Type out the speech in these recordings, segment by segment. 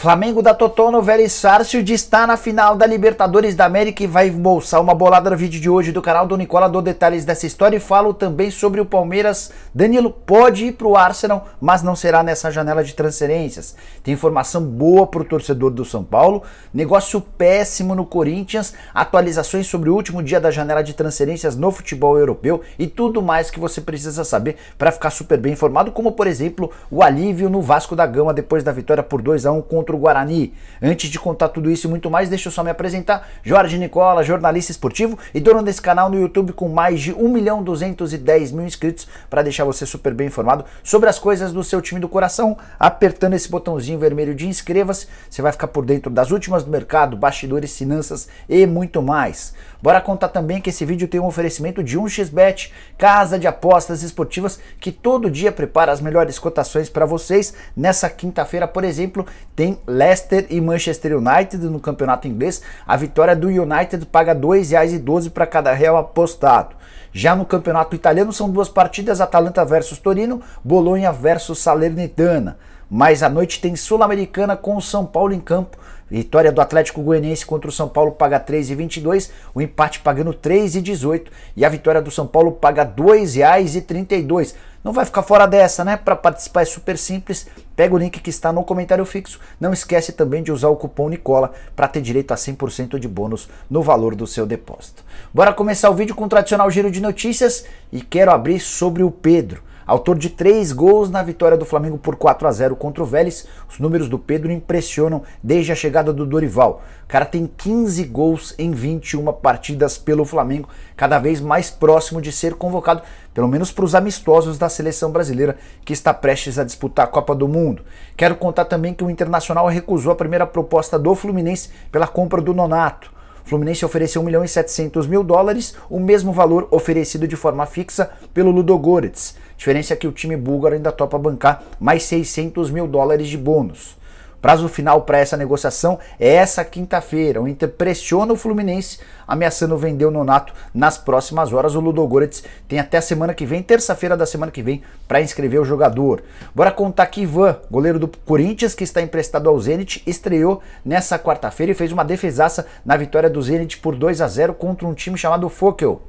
Flamengo da Totono Velho Sárcio de estar na final da Libertadores da América e vai bolsar uma bolada no vídeo de hoje do canal do Nicola. Dou detalhes dessa história e falo também sobre o Palmeiras. Danilo pode ir para o Arsenal, mas não será nessa janela de transferências. Tem informação boa para o torcedor do São Paulo. Negócio péssimo no Corinthians. Atualizações sobre o último dia da janela de transferências no futebol europeu e tudo mais que você precisa saber para ficar super bem informado, como por exemplo o alívio no Vasco da Gama depois da vitória por 2 a 1 contra contra o Guarani. Antes de contar tudo isso e muito mais, deixa eu só me apresentar. Jorge Nicola, jornalista esportivo e dono desse canal no YouTube com mais de 1 milhão 210 mil inscritos para deixar você super bem informado sobre as coisas do seu time do coração. Apertando esse botãozinho vermelho de inscreva-se, você vai ficar por dentro das últimas do mercado, bastidores, finanças e muito mais. Bora contar também que esse vídeo tem um oferecimento de 1xBet, casa de apostas esportivas que todo dia prepara as melhores cotações para vocês. Nessa quinta-feira, por exemplo, tem Leicester e Manchester United no campeonato inglês. A vitória do United paga R$ 2,12 para cada real apostado. Já no campeonato italiano são duas partidas, Atalanta versus Torino, Bolonha versus Salernitana. Mas à noite tem Sul-Americana com o São Paulo em campo Vitória do Atlético Goianiense contra o São Paulo paga 3,22, o empate pagando 3,18 e a vitória do São Paulo paga R$ 2,32. Não vai ficar fora dessa, né? Para participar é super simples. Pega o link que está no comentário fixo. Não esquece também de usar o cupom Nicola para ter direito a 100% de bônus no valor do seu depósito. Bora começar o vídeo com o tradicional giro de notícias e quero abrir sobre o Pedro. Autor de três gols na vitória do Flamengo por 4 a 0 contra o Vélez, os números do Pedro impressionam desde a chegada do Dorival. O cara tem 15 gols em 21 partidas pelo Flamengo, cada vez mais próximo de ser convocado, pelo menos para os amistosos da seleção brasileira que está prestes a disputar a Copa do Mundo. Quero contar também que o Internacional recusou a primeira proposta do Fluminense pela compra do Nonato. O Fluminense ofereceu 1 milhão e 700 mil dólares, o mesmo valor oferecido de forma fixa pelo Ludogorets. Diferença é que o time búlgaro ainda topa bancar mais 600 mil dólares de bônus. Prazo final para essa negociação é essa quinta-feira. O Inter pressiona o Fluminense, ameaçando vender o Nonato nas próximas horas. O Ludogorets tem até a semana que vem, terça-feira da semana que vem, para inscrever o jogador. Bora contar que Ivan, goleiro do Corinthians, que está emprestado ao Zenit, estreou nessa quarta-feira e fez uma defesaça na vitória do Zenit por 2 a 0 contra um time chamado Fokel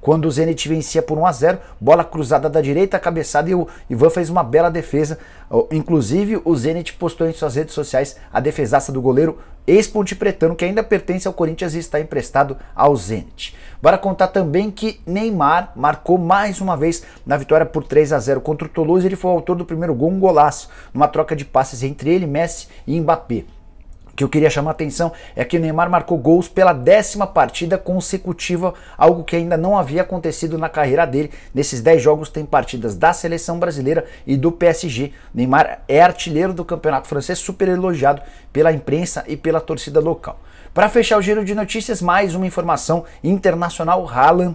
quando o Zenit vencia por 1 a 0 bola cruzada da direita, cabeçada e o Ivan fez uma bela defesa. Inclusive, o Zenit postou em suas redes sociais a defesaça do goleiro ex-ponte pretano, que ainda pertence ao Corinthians e está emprestado ao Zenit. Bora contar também que Neymar marcou mais uma vez na vitória por 3 a 0 contra o Toulouse. Ele foi o autor do primeiro gol, um golaço, numa troca de passes entre ele, Messi e Mbappé que eu queria chamar a atenção é que o Neymar marcou gols pela décima partida consecutiva, algo que ainda não havia acontecido na carreira dele. Nesses 10 jogos tem partidas da seleção brasileira e do PSG. Neymar é artilheiro do campeonato francês, super elogiado pela imprensa e pela torcida local. Para fechar o giro de notícias, mais uma informação internacional: Haaland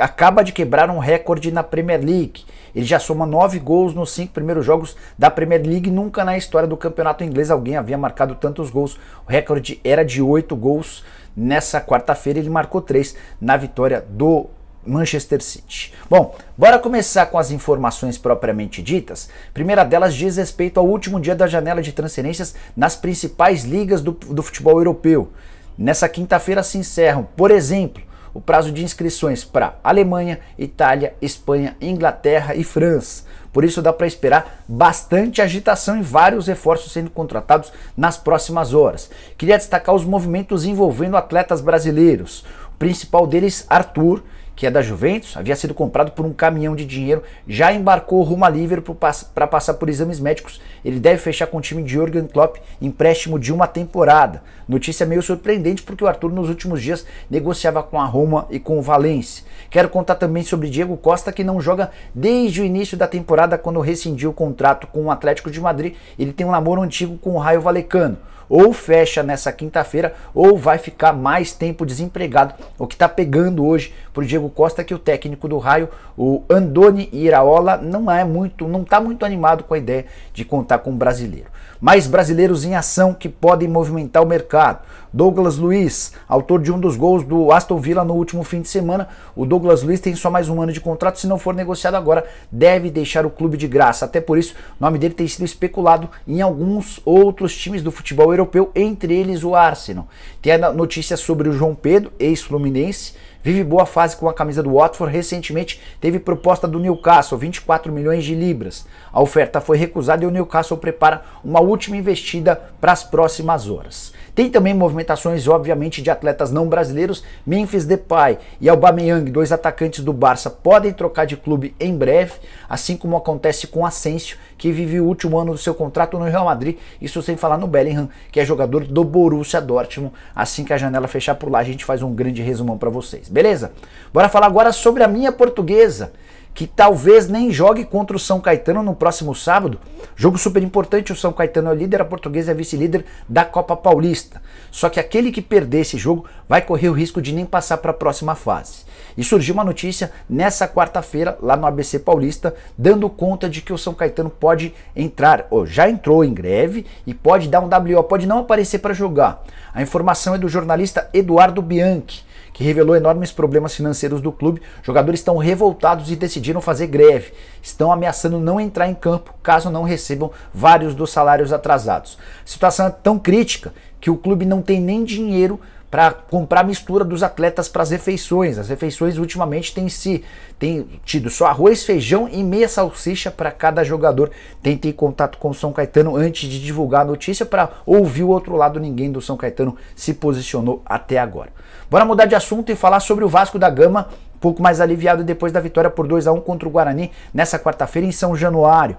acaba de quebrar um recorde na Premier League. Ele já soma nove gols nos cinco primeiros jogos da Premier League. Nunca na história do campeonato inglês alguém havia marcado tantos gols. O recorde era de oito gols. Nessa quarta-feira ele marcou três na vitória do Manchester City. Bom, bora começar com as informações propriamente ditas. primeira delas diz respeito ao último dia da janela de transferências nas principais ligas do, do futebol europeu. Nessa quinta-feira se encerram, por exemplo, o prazo de inscrições para Alemanha, Itália, Espanha, Inglaterra e França. Por isso dá para esperar bastante agitação e vários reforços sendo contratados nas próximas horas. Queria destacar os movimentos envolvendo atletas brasileiros. O principal deles, Arthur, que é da Juventus, havia sido comprado por um caminhão de dinheiro, já embarcou rumo a Liverpool para passar por exames médicos. Ele deve fechar com o time de Jurgen Klopp, empréstimo de uma temporada. Notícia meio surpreendente porque o Arthur nos últimos dias negociava com a Roma e com o Valência. Quero contar também sobre Diego Costa, que não joga desde o início da temporada quando rescindiu o contrato com o Atlético de Madrid. Ele tem um namoro antigo com o Raio Valecano ou fecha nessa quinta-feira, ou vai ficar mais tempo desempregado. O que está pegando hoje para o Diego Costa é que o técnico do Raio, o Andoni Iraola, não é muito, não está muito animado com a ideia de contar com o brasileiro. Mais brasileiros em ação que podem movimentar o mercado. Douglas Luiz, autor de um dos gols do Aston Villa no último fim de semana. O Douglas Luiz tem só mais um ano de contrato, se não for negociado agora, deve deixar o clube de graça. Até por isso, o nome dele tem sido especulado em alguns outros times do futebol europeu, entre eles o Arsenal. Tem a notícia sobre o João Pedro, ex-fluminense, vive boa fase com a camisa do Watford. Recentemente teve proposta do Newcastle, 24 milhões de libras. A oferta foi recusada e o Newcastle prepara uma última investida para as próximas horas. Tem também movimentações, obviamente, de atletas não brasileiros. Memphis Depay e Aubameyang, dois atacantes do Barça, podem trocar de clube em breve, assim como acontece com Asensio, que vive o último ano do seu contrato no Real Madrid. Isso sem falar no Bellingham, que é jogador do Borussia Dortmund. Assim que a janela fechar por lá, a gente faz um grande resumão para vocês, beleza? Bora falar agora sobre a minha portuguesa que talvez nem jogue contra o São Caetano no próximo sábado. Jogo super importante, o São Caetano é líder, a Portuguesa é vice-líder da Copa Paulista. Só que aquele que perder esse jogo vai correr o risco de nem passar para a próxima fase. E surgiu uma notícia nessa quarta-feira lá no ABC Paulista, dando conta de que o São Caetano pode entrar, ou já entrou em greve e pode dar um WO, pode não aparecer para jogar. A informação é do jornalista Eduardo Bianchi que revelou enormes problemas financeiros do clube. Jogadores estão revoltados e decidiram fazer greve. Estão ameaçando não entrar em campo caso não recebam vários dos salários atrasados. A situação é tão crítica que o clube não tem nem dinheiro para comprar mistura dos atletas para as refeições. As refeições ultimamente têm se tem tido só arroz, feijão e meia salsicha para cada jogador. Tentei contato com o São Caetano antes de divulgar a notícia para ouvir o outro lado. Ninguém do São Caetano se posicionou até agora. Bora mudar de assunto e falar sobre o Vasco da Gama, um pouco mais aliviado depois da vitória por 2 a 1 contra o Guarani nessa quarta-feira em São Januário.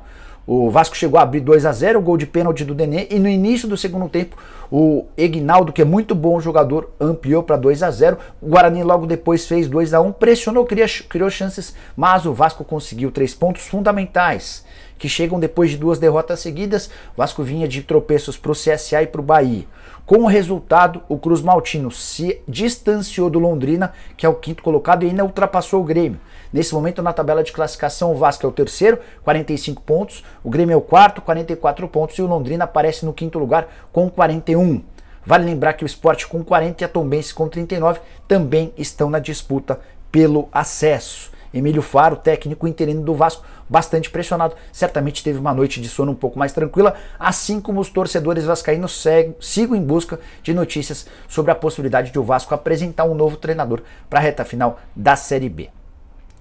O Vasco chegou a abrir 2 a 0 gol de pênalti do Denê, e no início do segundo tempo, o Egnaldo, que é muito bom jogador, ampliou para 2 a 0 O Guarani logo depois fez 2 a 1 pressionou, criou, chances, mas o Vasco conseguiu três pontos fundamentais, que chegam depois de duas derrotas seguidas. O Vasco vinha de tropeços para o CSA e para o Bahia. Com o resultado, o Cruz Maltino se distanciou do Londrina, que é o quinto colocado, e ainda ultrapassou o Grêmio. Nesse momento, na tabela de classificação, o Vasco é o terceiro, 45 pontos, o Grêmio é o quarto, 44 pontos, e o Londrina aparece no quinto lugar com 41. Vale lembrar que o Sport com 40 e a Tombense com 39 também estão na disputa pelo acesso. Emílio Faro, técnico interino do Vasco, bastante pressionado. Certamente teve uma noite de sono um pouco mais tranquila, assim como os torcedores vascaínos sigam em busca de notícias sobre a possibilidade de o Vasco apresentar um novo treinador para a reta final da Série B.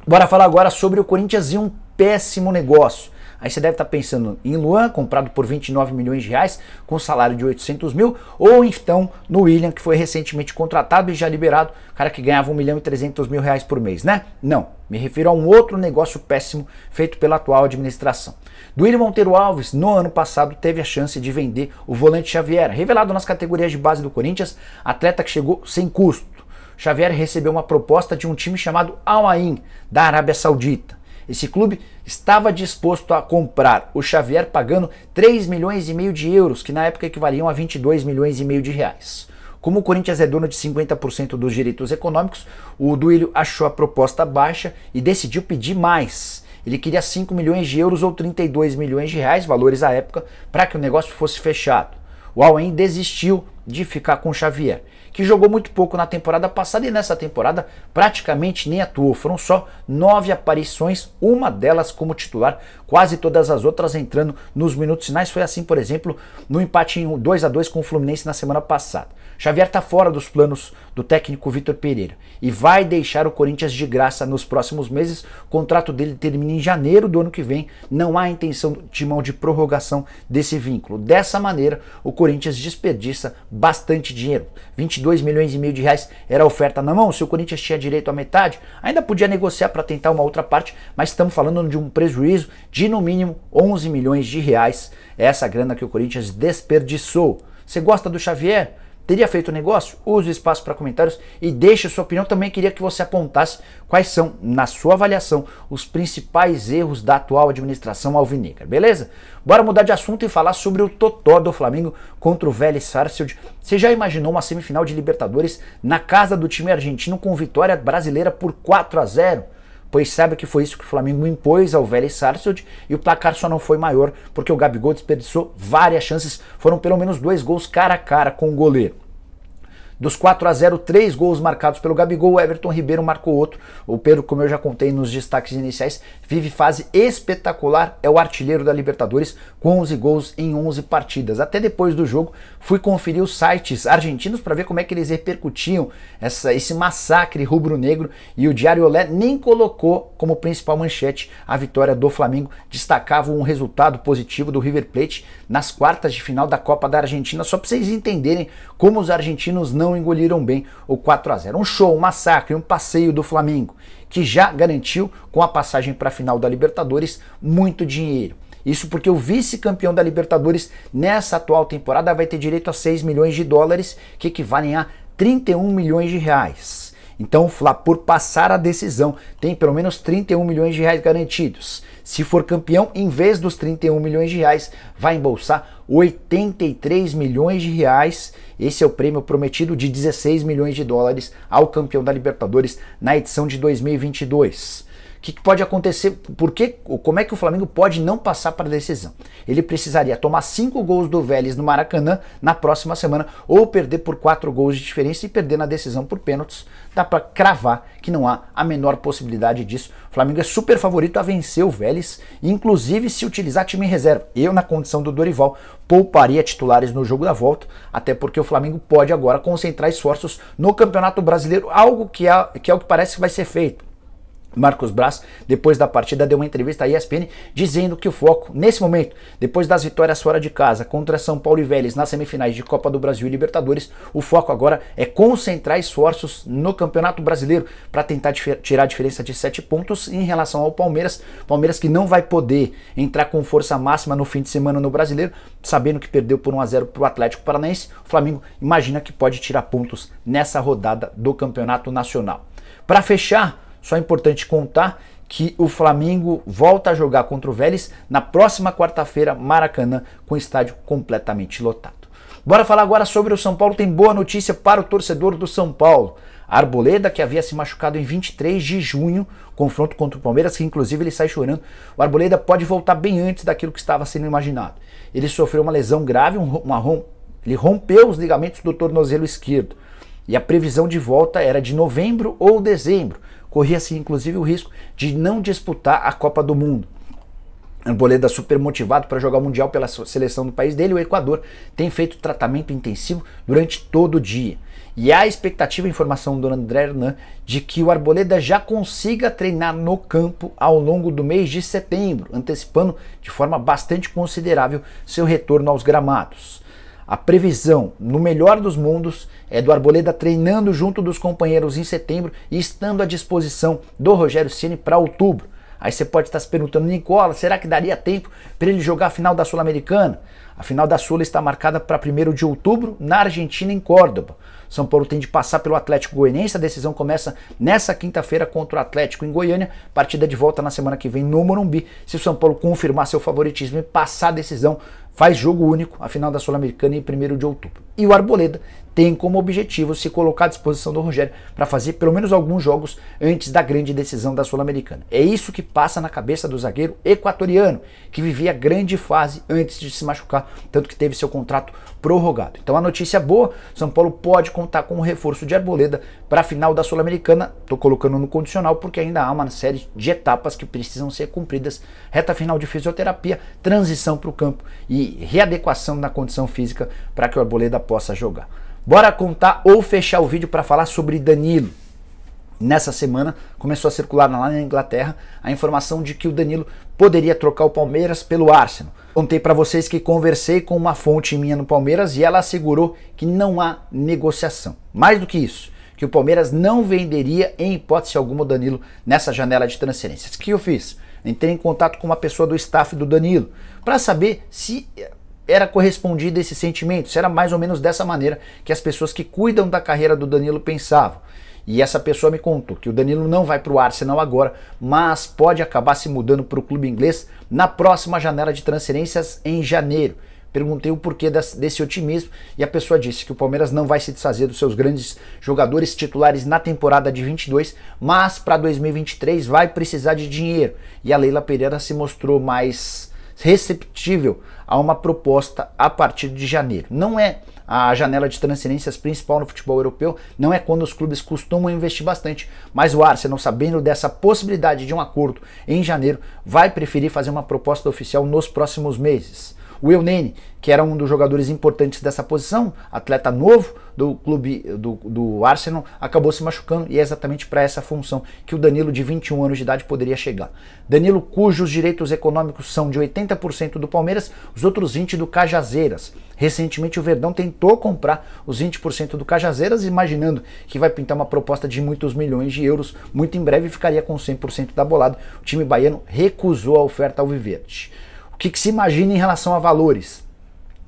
Bora falar agora sobre o Corinthians e um péssimo negócio. Aí você deve estar tá pensando em Luan, comprado por 29 milhões de reais, com salário de 800 mil, ou então no William, que foi recentemente contratado e já liberado, cara que ganhava 1 milhão e 300 mil reais por mês, né? Não, me refiro a um outro negócio péssimo feito pela atual administração. Duílio Monteiro Alves, no ano passado, teve a chance de vender o volante Xavier, revelado nas categorias de base do Corinthians, atleta que chegou sem custo Xavier recebeu uma proposta de um time chamado Al Ain, da Arábia Saudita. Esse clube estava disposto a comprar o Xavier pagando 3 milhões e meio de euros, que na época equivaliam a 22 milhões e meio de reais. Como o Corinthians é dono de 50% dos direitos econômicos, o Duílio achou a proposta baixa e decidiu pedir mais. Ele queria 5 milhões de euros ou 32 milhões de reais, valores à época, para que o negócio fosse fechado. O Alain desistiu de ficar com o Xavier que jogou muito pouco na temporada passada e nessa temporada praticamente nem atuou. Foram só nove aparições, uma delas como titular quase todas as outras entrando nos minutos finais. Foi assim, por exemplo, no empate em 2 a 2 com o Fluminense na semana passada. Xavier está fora dos planos do técnico Vitor Pereira e vai deixar o Corinthians de graça nos próximos meses. O contrato dele termina em janeiro do ano que vem. Não há intenção do timão de prorrogação desse vínculo. Dessa maneira, o Corinthians desperdiça bastante dinheiro. 22 milhões e meio de reais era a oferta na mão. Se o Corinthians tinha direito à metade, ainda podia negociar para tentar uma outra parte, mas estamos falando de um prejuízo de de no mínimo 11 milhões de reais. É essa grana que o Corinthians desperdiçou. Você gosta do Xavier? Teria feito o negócio? Use o espaço para comentários e deixe sua opinião. Também queria que você apontasse quais são, na sua avaliação, os principais erros da atual administração alvinegra, beleza? Bora mudar de assunto e falar sobre o totó do Flamengo contra o Vélez Sarsfield. Você já imaginou uma semifinal de Libertadores na casa do time argentino com vitória brasileira por 4 a 0? pois sabe que foi isso que o Flamengo impôs ao Vélez Sarsfield e o placar só não foi maior porque o Gabigol desperdiçou várias chances, foram pelo menos dois gols cara a cara com o goleiro. Dos 4 a 0, três gols marcados pelo Gabigol, o Everton Ribeiro marcou outro. O Pedro, como eu já contei nos destaques iniciais, vive fase espetacular, é o artilheiro da Libertadores com 11 gols em 11 partidas. Até depois do jogo, fui conferir os sites argentinos para ver como é que eles repercutiam essa, esse massacre rubro-negro e o Diário Olé nem colocou como principal manchete a vitória do Flamengo, destacava um resultado positivo do River Plate nas quartas de final da Copa da Argentina, só para vocês entenderem como os argentinos não não engoliram bem o 4 a 0. Um show, um massacre, um passeio do Flamengo, que já garantiu com a passagem para a final da Libertadores muito dinheiro. Isso porque o vice-campeão da Libertadores nessa atual temporada vai ter direito a 6 milhões de dólares, que equivalem a 31 milhões de reais. Então o Fla, por passar a decisão, tem pelo menos 31 milhões de reais garantidos. Se for campeão, em vez dos 31 milhões de reais, vai embolsar 83 milhões de reais. Esse é o prêmio prometido de 16 milhões de dólares ao campeão da Libertadores na edição de 2022. O que, que, pode acontecer? Por que, como é que o Flamengo pode não passar para a decisão? Ele precisaria tomar cinco gols do Vélez no Maracanã na próxima semana ou perder por quatro gols de diferença e perder na decisão por pênaltis. Dá para cravar que não há a menor possibilidade disso. O Flamengo é super favorito a vencer o Vélez, inclusive se utilizar time reserva. Eu, na condição do Dorival, pouparia titulares no jogo da volta, até porque o Flamengo pode agora concentrar esforços no Campeonato Brasileiro, algo que, é, que é o que parece que vai ser feito. Marcos Braz, depois da partida, deu uma entrevista à ESPN dizendo que o foco, nesse momento, depois das vitórias fora de casa contra São Paulo e Vélez nas semifinais de Copa do Brasil e Libertadores, o foco agora é concentrar esforços no Campeonato Brasileiro para tentar tirar a diferença de 7 pontos em relação ao Palmeiras. Palmeiras que não vai poder entrar com força máxima no fim de semana no Brasileiro, sabendo que perdeu por 1 a 0 para o Atlético Paranaense. O Flamengo imagina que pode tirar pontos nessa rodada do Campeonato Nacional. Para fechar, só é importante contar que o Flamengo volta a jogar contra o Vélez na próxima quarta-feira, Maracanã, com o estádio completamente lotado. Bora falar agora sobre o São Paulo. Tem boa notícia para o torcedor do São Paulo. Arboleda, que havia se machucado em 23 de junho, confronto contra o Palmeiras, que inclusive ele sai chorando. O Arboleda pode voltar bem antes daquilo que estava sendo imaginado. Ele sofreu uma lesão grave, uma rom... ele rompeu os ligamentos do tornozelo esquerdo. E a previsão de volta era de novembro ou dezembro corria-se assim, inclusive o risco de não disputar a Copa do Mundo. Arboleda super motivado para jogar o Mundial pela seleção do país dele, o Equador tem feito tratamento intensivo durante todo o dia. E há a expectativa, a informação do André Hernan, de que o Arboleda já consiga treinar no campo ao longo do mês de setembro, antecipando de forma bastante considerável seu retorno aos gramados. A previsão, no melhor dos mundos, é do Arboleda treinando junto dos companheiros em setembro e estando à disposição do Rogério Ceni para outubro. Aí você pode estar se perguntando, Nicola, será que daria tempo para ele jogar a final da Sul-Americana? A final da Sul está marcada para 1 de outubro na Argentina, em Córdoba. São Paulo tem de passar pelo Atlético Goianiense. A decisão começa nessa quinta-feira contra o Atlético em Goiânia. Partida de volta na semana que vem no Morumbi. Se o São Paulo confirmar seu favoritismo e passar a decisão, faz jogo único a final da Sul-Americana em 1 de outubro. E o Arboleda tem como objetivo se colocar à disposição do Rogério para fazer pelo menos alguns jogos antes da grande decisão da Sul-Americana. É isso que passa na cabeça do zagueiro equatoriano, que vivia grande fase antes de se machucar, tanto que teve seu contrato prorrogado. Então a notícia boa, São Paulo pode contar com o um reforço de Arboleda para a final da Sul-Americana. Estou colocando no condicional porque ainda há uma série de etapas que precisam ser cumpridas. Reta final de fisioterapia, transição para o campo e readequação na condição física para que o Arboleda possa jogar. Bora contar ou fechar o vídeo para falar sobre Danilo. Nessa semana começou a circular lá na Inglaterra a informação de que o Danilo poderia trocar o Palmeiras pelo Arsenal. Contei para vocês que conversei com uma fonte minha no Palmeiras e ela assegurou que não há negociação. Mais do que isso, que o Palmeiras não venderia em hipótese alguma o Danilo nessa janela de transferências. O que eu fiz? Entrei em contato com uma pessoa do staff do Danilo para saber se era correspondido esse sentimento? Se era mais ou menos dessa maneira que as pessoas que cuidam da carreira do Danilo pensavam. E essa pessoa me contou que o Danilo não vai para o Arsenal agora, mas pode acabar se mudando para o clube inglês na próxima janela de transferências em janeiro. Perguntei o porquê desse otimismo e a pessoa disse que o Palmeiras não vai se desfazer dos seus grandes jogadores titulares na temporada de 22, mas para 2023 vai precisar de dinheiro. E a Leila Pereira se mostrou mais receptível a uma proposta a partir de janeiro. Não é a janela de transferências principal no futebol europeu, não é quando os clubes costumam investir bastante, mas o Arsenal, sabendo dessa possibilidade de um acordo em janeiro, vai preferir fazer uma proposta oficial nos próximos meses. O Eunene, que era um dos jogadores importantes dessa posição, atleta novo do clube do, do Arsenal, acabou se machucando e é exatamente para essa função que o Danilo, de 21 anos de idade, poderia chegar. Danilo, cujos direitos econômicos são de 80% do Palmeiras, os outros 20% do Cajazeiras. Recentemente, o Verdão tentou comprar os 20% do Cajazeiras, imaginando que vai pintar uma proposta de muitos milhões de euros. Muito em breve ficaria com 100% da bolada. O time baiano recusou a oferta ao Viverde. O que, que se imagina em relação a valores?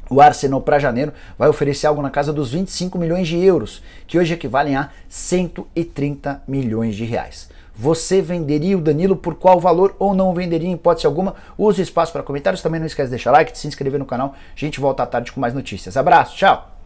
O Arsenal para janeiro vai oferecer algo na casa dos 25 milhões de euros, que hoje equivalem a 130 milhões de reais. Você venderia o Danilo por qual valor ou não venderia em hipótese alguma? Use o espaço para comentários, também não esquece de deixar like, de se inscrever no canal. A gente volta à tarde com mais notícias. Abraço, tchau!